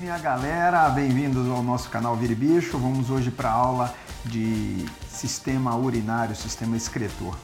minha galera, bem-vindos ao nosso canal Vire Bicho. Vamos hoje para a aula de sistema urinário, sistema excretor.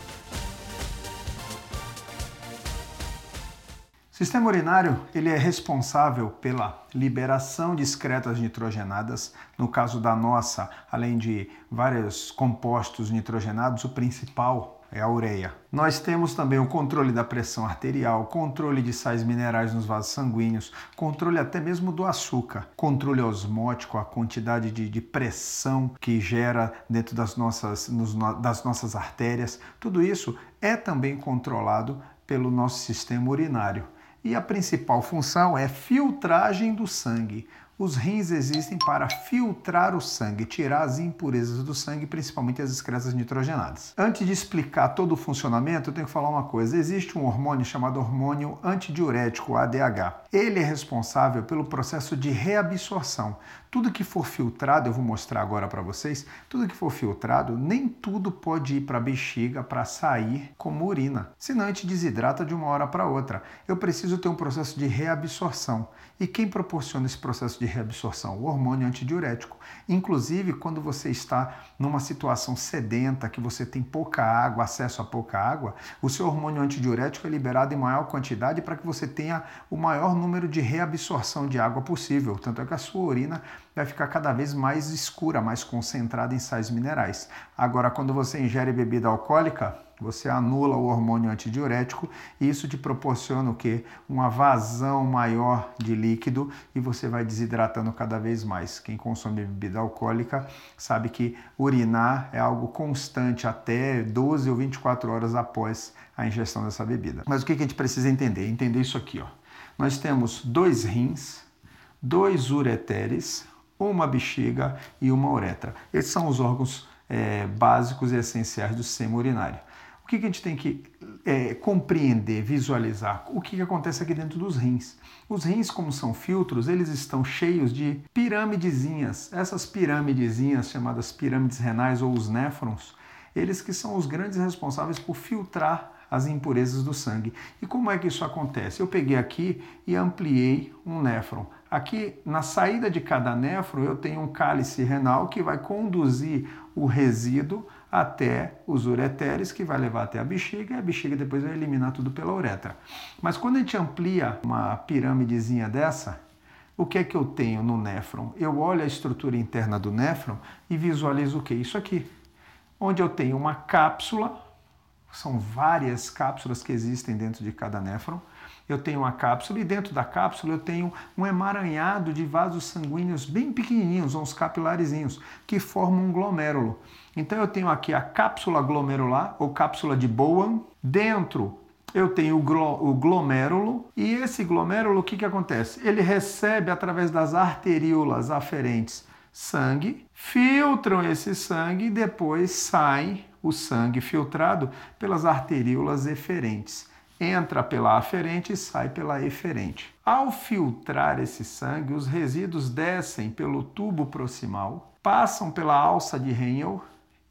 O sistema urinário ele é responsável pela liberação de excretas nitrogenadas. No caso da nossa, além de vários compostos nitrogenados, o principal é a ureia. Nós temos também o controle da pressão arterial, controle de sais minerais nos vasos sanguíneos, controle até mesmo do açúcar, controle osmótico, a quantidade de, de pressão que gera dentro das nossas, nos, das nossas artérias. Tudo isso é também controlado pelo nosso sistema urinário. E a principal função é filtragem do sangue. Os rins existem para filtrar o sangue, tirar as impurezas do sangue, principalmente as excretas nitrogenadas. Antes de explicar todo o funcionamento, eu tenho que falar uma coisa. Existe um hormônio chamado hormônio antidiurético, ADH. Ele é responsável pelo processo de reabsorção. Tudo que for filtrado, eu vou mostrar agora para vocês, tudo que for filtrado, nem tudo pode ir para a bexiga para sair como urina. Senão a gente desidrata de uma hora para outra. Eu preciso ter um processo de reabsorção. E quem proporciona esse processo de de reabsorção, o hormônio antidiurético. Inclusive, quando você está numa situação sedenta, que você tem pouca água, acesso a pouca água, o seu hormônio antidiurético é liberado em maior quantidade para que você tenha o maior número de reabsorção de água possível. Tanto é que a sua urina vai ficar cada vez mais escura, mais concentrada em sais minerais. Agora, quando você ingere bebida alcoólica, você anula o hormônio antidiurético e isso te proporciona o quê? Uma vazão maior de líquido e você vai desidratando cada vez mais. Quem consome bebida alcoólica sabe que urinar é algo constante até 12 ou 24 horas após a ingestão dessa bebida. Mas o que a gente precisa entender? Entender isso aqui, ó. Nós temos dois rins, dois ureteres, uma bexiga e uma uretra. Esses são os órgãos é, básicos e essenciais do sistema urinário. O que, que a gente tem que é, compreender, visualizar? O que, que acontece aqui dentro dos rins? Os rins, como são filtros, eles estão cheios de pirâmidezinhas. Essas pirâmidezinhas, chamadas pirâmides renais ou os néfrons, eles que são os grandes responsáveis por filtrar as impurezas do sangue. E como é que isso acontece? Eu peguei aqui e ampliei um néfron. Aqui, na saída de cada néfro eu tenho um cálice renal que vai conduzir o resíduo até os ureteres, que vai levar até a bexiga, e a bexiga depois vai eliminar tudo pela uretra. Mas quando a gente amplia uma pirâmidezinha dessa, o que é que eu tenho no néfron? Eu olho a estrutura interna do néfron e visualizo o que? Isso aqui, onde eu tenho uma cápsula são várias cápsulas que existem dentro de cada néfron. Eu tenho uma cápsula e dentro da cápsula eu tenho um emaranhado de vasos sanguíneos bem pequenininhos, uns capilarezinhos, que formam um glomérulo. Então eu tenho aqui a cápsula glomerular ou cápsula de Bowen. Dentro eu tenho o glomérulo e esse glomérulo o que, que acontece? Ele recebe através das arteríolas aferentes sangue, filtram esse sangue e depois sai o sangue filtrado pelas arteríolas eferentes. Entra pela aferente e sai pela eferente. Ao filtrar esse sangue, os resíduos descem pelo tubo proximal, passam pela alça de Henle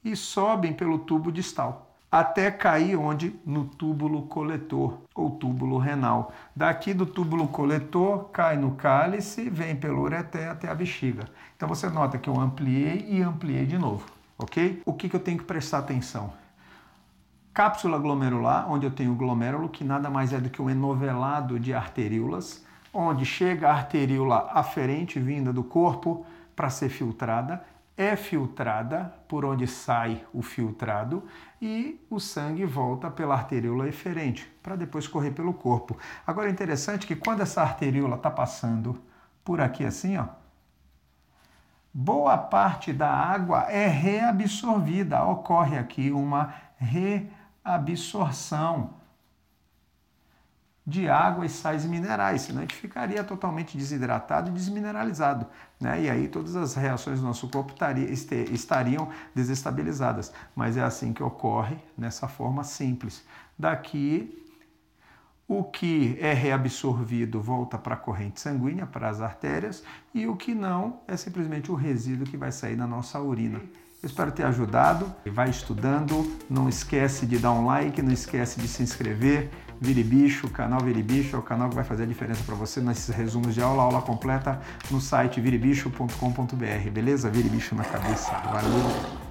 e sobem pelo tubo distal, até cair onde? No túbulo coletor ou túbulo renal. Daqui do túbulo coletor cai no cálice, vem pelo ureté até a bexiga. Então você nota que eu ampliei e ampliei de novo ok? O que, que eu tenho que prestar atenção? Cápsula glomerular, onde eu tenho o glomérulo, que nada mais é do que um enovelado de arteríolas, onde chega a arteríola aferente vinda do corpo para ser filtrada, é filtrada por onde sai o filtrado e o sangue volta pela arteríola eferente para depois correr pelo corpo. Agora é interessante que quando essa arteríola está passando por aqui assim, ó, boa parte da água é reabsorvida. Ocorre aqui uma reabsorção de água e sais minerais, senão a gente ficaria totalmente desidratado e desmineralizado. Né? E aí todas as reações do nosso corpo estariam desestabilizadas. Mas é assim que ocorre, nessa forma simples. Daqui o que é reabsorvido volta para a corrente sanguínea, para as artérias, e o que não é simplesmente o resíduo que vai sair na nossa urina. Eu espero ter ajudado. Vai estudando, não esquece de dar um like, não esquece de se inscrever. Vire Bicho, o canal Vire Bicho é o canal que vai fazer a diferença para você nesses resumos de aula, aula completa no site viribicho.com.br, beleza? Vire Bicho na cabeça. Valeu!